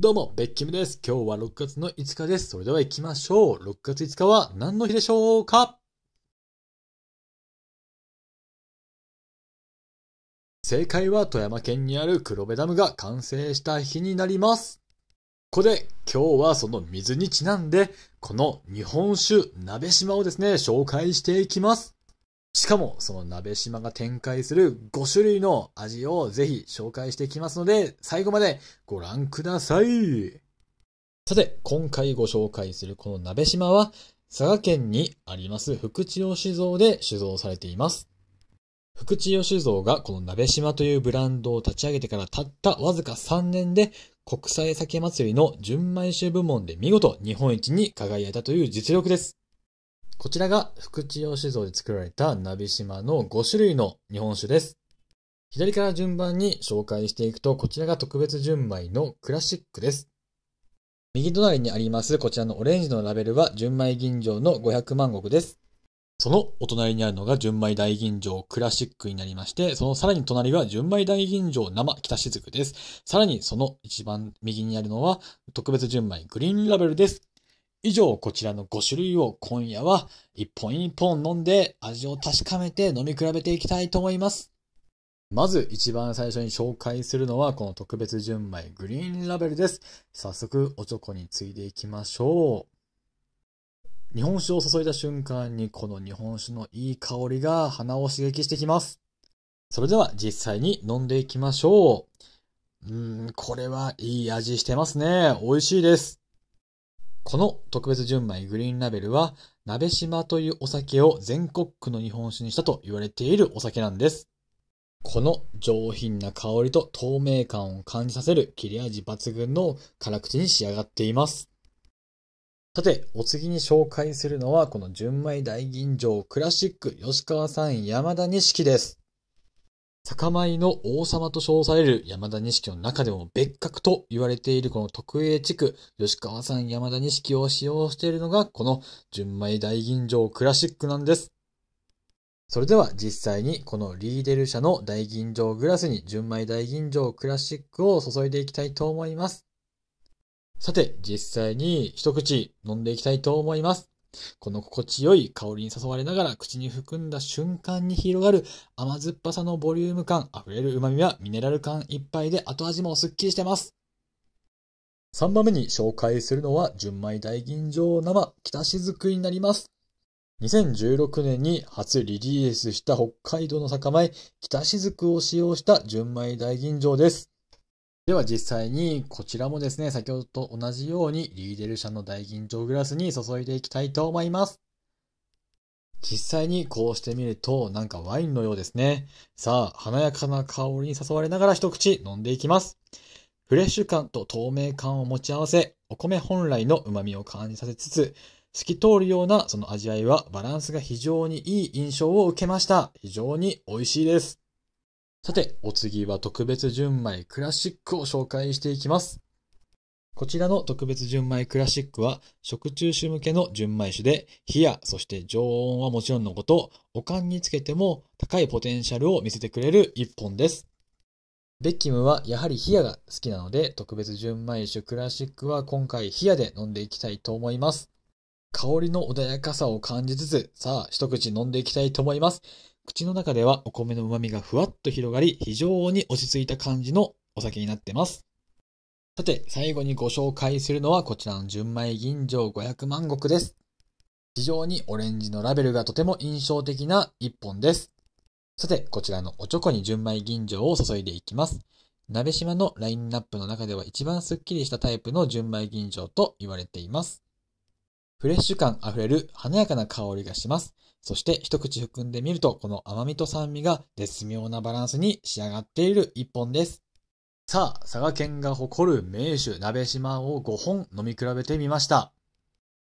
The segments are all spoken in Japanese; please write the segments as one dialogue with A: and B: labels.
A: どうも、ベッキムです。今日は6月の5日です。それでは行きましょう。6月5日は何の日でしょうか正解は富山県にある黒部ダムが完成した日になります。ここで今日はその水にちなんで、この日本酒鍋島をですね、紹介していきます。しかも、その鍋島が展開する5種類の味をぜひ紹介していきますので、最後までご覧ください。さて、今回ご紹介するこの鍋島は、佐賀県にあります福地用酒造で酒造されています。福地用酒造がこの鍋島というブランドを立ち上げてからたったわずか3年で国際酒祭りの純米酒部門で見事日本一に輝いたという実力です。こちらが福地洋酒造で作られた鍋島の5種類の日本酒です。左から順番に紹介していくと、こちらが特別純米のクラシックです。右隣にありますこちらのオレンジのラベルは純米吟醸の500万石です。そのお隣にあるのが純米大吟醸クラシックになりまして、そのさらに隣は純米大吟醸生北雫です。さらにその一番右にあるのは特別純米グリーンラベルです。以上、こちらの5種類を今夜は一本一本飲んで味を確かめて飲み比べていきたいと思います。まず一番最初に紹介するのはこの特別純米グリーンラベルです。早速おちょこについでいきましょう。日本酒を注いだ瞬間にこの日本酒のいい香りが鼻を刺激してきます。それでは実際に飲んでいきましょう。うーん、これはいい味してますね。美味しいです。この特別純米グリーンラベルは、鍋島というお酒を全国区の日本酒にしたと言われているお酒なんです。この上品な香りと透明感を感じさせる切れ味抜群の辛口に仕上がっています。さて、お次に紹介するのは、この純米大吟醸クラシック吉川さん山田錦です。酒米の王様と称される山田錦の中でも別格と言われているこの特営地区、吉川ん山田錦を使用しているのがこの純米大吟醸クラシックなんです。それでは実際にこのリーデル社の大吟醸グラスに純米大吟醸クラシックを注いでいきたいと思います。さて、実際に一口飲んでいきたいと思います。この心地よい香りに誘われながら口に含んだ瞬間に広がる甘酸っぱさのボリューム感、溢れる旨味はミネラル感いっぱいで後味もスッキリしてます。3番目に紹介するのは純米大吟醸生北雫になります。2016年に初リリースした北海道の酒米北雫を使用した純米大吟醸です。では実際にこちらもですね、先ほどと同じようにリーデル社の大吟醸グラスに注いでいきたいと思います。実際にこうしてみるとなんかワインのようですね。さあ、華やかな香りに誘われながら一口飲んでいきます。フレッシュ感と透明感を持ち合わせ、お米本来の旨味を感じさせつつ、透き通るようなその味わいはバランスが非常にいい印象を受けました。非常に美味しいです。さて、お次は特別純米クラシックを紹介していきます。こちらの特別純米クラシックは、食中酒向けの純米酒で、冷や、そして常温はもちろんのこと、おかんにつけても高いポテンシャルを見せてくれる一本です。ベッキムはやはり冷やが好きなので、特別純米酒クラシックは今回冷やで飲んでいきたいと思います。香りの穏やかさを感じつつ、さあ一口飲んでいきたいと思います。口の中ではお米の旨味がふわっと広がり、非常に落ち着いた感じのお酒になってます。さて、最後にご紹介するのはこちらの純米吟醸500万石です。非常にオレンジのラベルがとても印象的な一本です。さて、こちらのおちょこに純米吟醸を注いでいきます。鍋島のラインナップの中では一番スッキリしたタイプの純米吟醸と言われています。フレッシュ感あふれる華やかな香りがします。そして一口含んでみると、この甘みと酸味が絶妙なバランスに仕上がっている一本です。さあ、佐賀県が誇る名酒、鍋島を5本飲み比べてみました。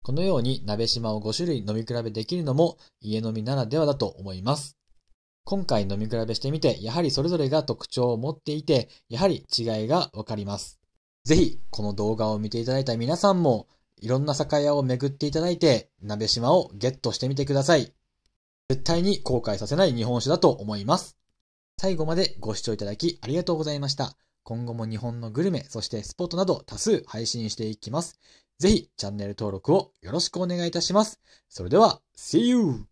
A: このように鍋島を5種類飲み比べできるのも家飲みならではだと思います。今回飲み比べしてみて、やはりそれぞれが特徴を持っていて、やはり違いがわかります。ぜひ、この動画を見ていただいた皆さんも、いろんな酒屋を巡っていただいて、鍋島をゲットしてみてください。絶対に後悔させない日本酒だと思います。最後までご視聴いただきありがとうございました。今後も日本のグルメ、そしてスポットなど多数配信していきます。ぜひチャンネル登録をよろしくお願いいたします。それでは、See you!